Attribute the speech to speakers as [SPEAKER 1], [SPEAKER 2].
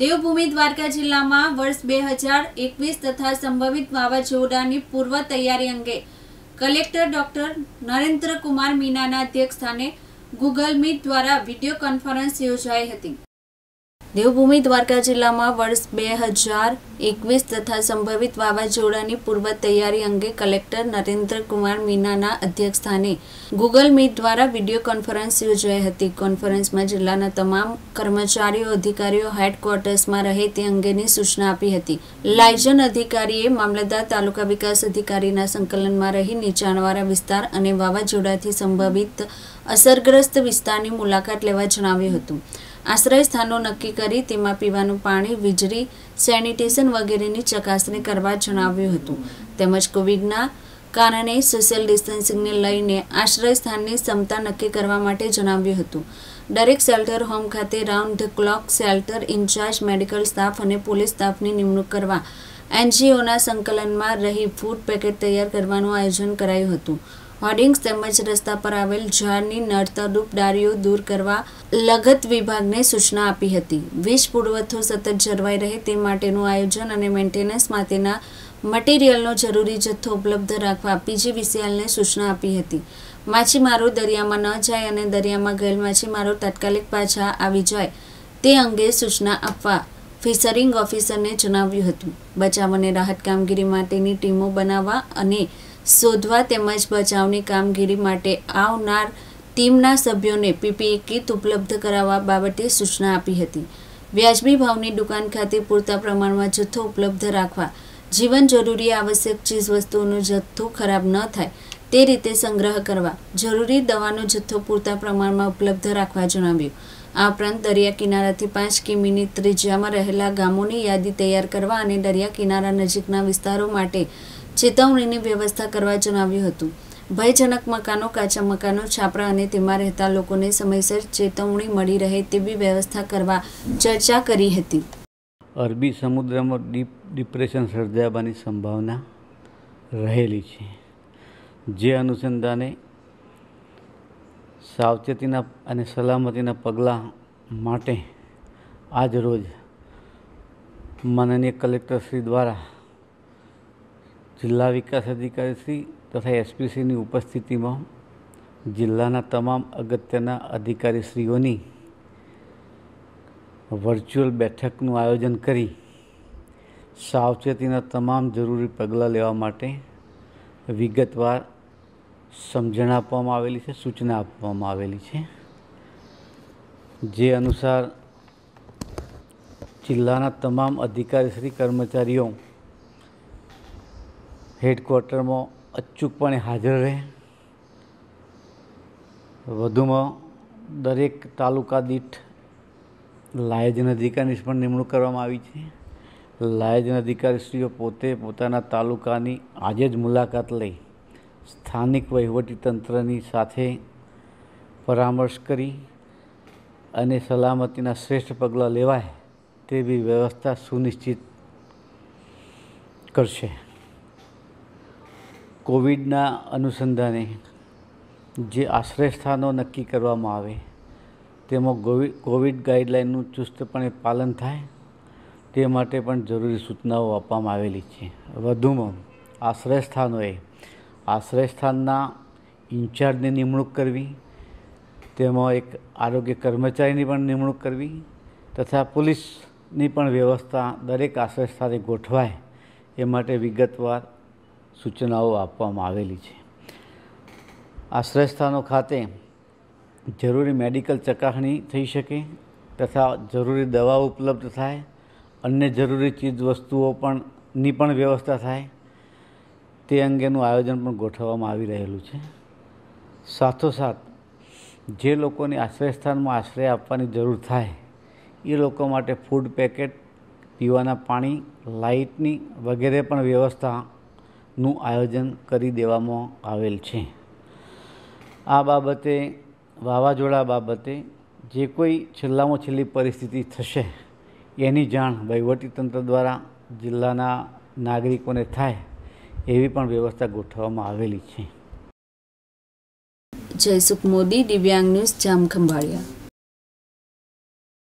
[SPEAKER 1] દેવભૂમિ દ્વારકા જિલ્લામાં વર્ષ બે હજાર એકવીસ તથા સંભવિત વાવાઝોડાની પૂર્વ તૈયારી અંગે કલેક્ટર ડોક્ટર નરેન્દ્ર કુમાર મીનાના સ્થાને ગૂગલ મીટ દ્વારા વિડીયો કોન્ફરન્સ યોજાઈ હતી દેવભૂમિ દ્વારકા જિલ્લામાં વર્ષ બે હજાર એકવીસ તથા સંભવિત વાવાઝોડાની પૂર્વ તૈયારી અંગે કલેક્ટર નરેન્દ્ર કુમાર મીનાના અધ્યક્ષસ્થાને ગૂગલ મીટ દ્વારા વિડીયો કોન્ફરન્સ યોજાઈ હતી કોન્ફરન્સમાં જિલ્લાના તમામ કર્મચારીઓ અધિકારીઓ હેડક્વાર્ટર્સમાં રહે તે અંગેની સૂચના આપી હતી લાયજન અધિકારીએ મામલતદાર તાલુકા વિકાસ અધિકારીના સંકલનમાં રહી નીચાણવાળા વિસ્તાર અને વાવાઝોડાથી સંભવિત અસરગ્રસ્ત વિસ્તારની મુલાકાત લેવા જણાવ્યું હતું આશ્રયસ્થાનો નક્કી કરી તેમાં પીવાનું પાણી વીજળી સેનિટેશન વગેરેની ચકાસણી કરવા જણાવ્યું હતું તેમજ કોવિડના કારણે સોશિયલ ડિસ્ટન્સિંગને લઈને આશ્રયસ્થાનની ક્ષમતા નક્કી કરવા માટે જણાવ્યું હતું દરેક શેલ્ટર હોમ ખાતે round the clock shelter incharge medical staff અને પોલીસ સ્ટાફની નિમણૂક કરવા એનજીઓના સંકલનમાં રહી ફૂડ પેકેટ તૈયાર કરવાનું આયોજન કરાયું હતું હોર્ડિંગ્સ તેમજ રસ્તા પર આવેલ ઝાડની નડતરરૂપ ડાળીઓ દૂર કરવા લગત વિભાગને સૂચના આપી હતી વીજ પુરવઠો સતત જળવાઈ રહે તે માટેનું આયોજન અને મેન્ટેનન્સ માટેના મટીરિયલનો જરૂરી જથ્થો ઉપલબ્ધ રાખવા પીજી પીજીવીસીએલને સૂચના આપી હતી માછીમારો દરિયામાં ન જાય અને દરિયામાં ગયેલ માછીમારો તાત્કાલિક પાછા આવી જાય તે અંગે સૂચના આપવા ફિશરિંગ ઓફિસરને જણાવ્યું હતું બચાવ અને રાહત કામગીરી માટેની ટીમો બનાવવા અને શોધવા તેમજ બચાવની કામગીરી માટે આવનાર ટીમના સભ્યોને પીપીઈ કીટ ઉપલબ્ધ કરાવવા બાબતે સૂચના આપી હતી વ્યાજબી ભાવની દુકાન ખાતે પૂરતા પ્રમાણમાં જથ્થો ઉપલબ્ધ રાખવા જીવન જરૂરી આવશ્યક ચીજવસ્તુઓનો જથ્થો ખરાબ ન થાય તે રીતે સંગ્રહ કરવા જરૂરી દવાનો જથ્થો પૂરતા પ્રમાણમાં ઉપલબ્ધ રાખવા જણાવ્યું આ ઉપરાંત દરિયા કિનારાથી પાંચ કિમીની ત્રિજ્યામાં રહેલા ગામોની યાદી તૈયાર કરવા અને દરિયા કિનારા નજીકના વિસ્તારો માટે ચેતવણીની વ્યવસ્થા કરવા જણાવ્યું હતું ભયજનક મકાનો કાચા મકાનો છાપરા અને તેમાં રહેતા લોકોને સમયસર ચેતવણી મળી રહે તેવી વ્યવસ્થા કરવા ચર્ચા કરી હતી
[SPEAKER 2] અરબી સમુદ્રમાં ડીપ ડિપ્રેશન સર્જાવાની સંભાવના રહેલી છે જે અનુસંધાને સાવચેતીના અને સલામતીના પગલાં માટે આજ રોજ માનનીય કલેક્ટરશ્રી દ્વારા જિલ્લા વિકાસ અધિકારી શ્રી તથા એસપીસીની ઉપસ્થિતિમાં જિલ્લાના તમામ અગત્યના અધિકારીશ્રીઓની વર્ચ્યુઅલ બેઠકનું આયોજન કરી સાવચેતીના તમામ જરૂરી પગલાં લેવા માટે વિગતવાર સમજણ આપવામાં આવેલી છે સૂચના આપવામાં આવેલી છે જે અનુસાર જિલ્લાના તમામ અધિકારીશ્રી કર્મચારીઓ હેડક્વાર્ટરમાં અચૂકપણે હાજર રહે વધુમાં દરેક તાલુકા દીઠ લાયજન અધિકારીની પણ નિમણૂક કરવામાં આવી છે લાયજન અધિકારીશ્રીઓ પોતે પોતાના તાલુકાની આજે જ મુલાકાત લઈ સ્થાનિક વહીવટીતંત્રની સાથે પરામર્શ કરી અને સલામતીના શ્રેષ્ઠ પગલાં લેવાય તેવી વ્યવસ્થા સુનિશ્ચિત કરશે કોવિડના અનુસંધાને જે આશ્રય સ્થાનો નક્કી કરવામાં આવે તેમાં કોવિડ ગાઈડલાઇનનું ચુસ્તપણે પાલન થાય તે માટે પણ જરૂરી સૂચનાઓ આપવામાં આવેલી છે વધુમાં આશ્રય સ્થાનોએ આશ્રય સ્થાનના ઇન્ચાર્જની નિમણૂક કરવી તેમાં એક આરોગ્ય કર્મચારીની પણ નિમણૂક કરવી તથા પોલીસની પણ વ્યવસ્થા દરેક આશ્રયસ્થાને ગોઠવાય એ માટે વિગતવાર સૂચનાઓ આપવામાં આવેલી છે આશ્રયસ્થાનો ખાતે જરૂરી મેડિકલ ચકાસણી થઈ શકે તથા જરૂરી દવાઓ ઉપલબ્ધ થાય અન્ય જરૂરી ચીજવસ્તુઓ પણ ની પણ વ્યવસ્થા થાય તે અંગેનું આયોજન પણ ગોઠવવામાં આવી રહેલું છે સાથોસાથ જે લોકોને આશ્રયસ્થાનમાં આશ્રય આપવાની જરૂર થાય એ લોકો માટે ફૂડ પેકેટ પીવાના પાણી લાઇટની વગેરે પણ વ્યવસ્થા નું આયોજન કરી દેવામાં આવેલ છે આ બાબતે વાવાઝોડા બાબતે જે કોઈ છેલ્લામાં છેલ્લી પરિસ્થિતિ થશે એની જાણ વહીવટીતંત્ર દ્વારા જિલ્લાના નાગરિકોને થાય એવી પણ વ્યવસ્થા ગોઠવવામાં આવેલી છે
[SPEAKER 1] જયસુખ મોદી દિવ્યાંગ ન્યૂઝ જામખંભાળિયા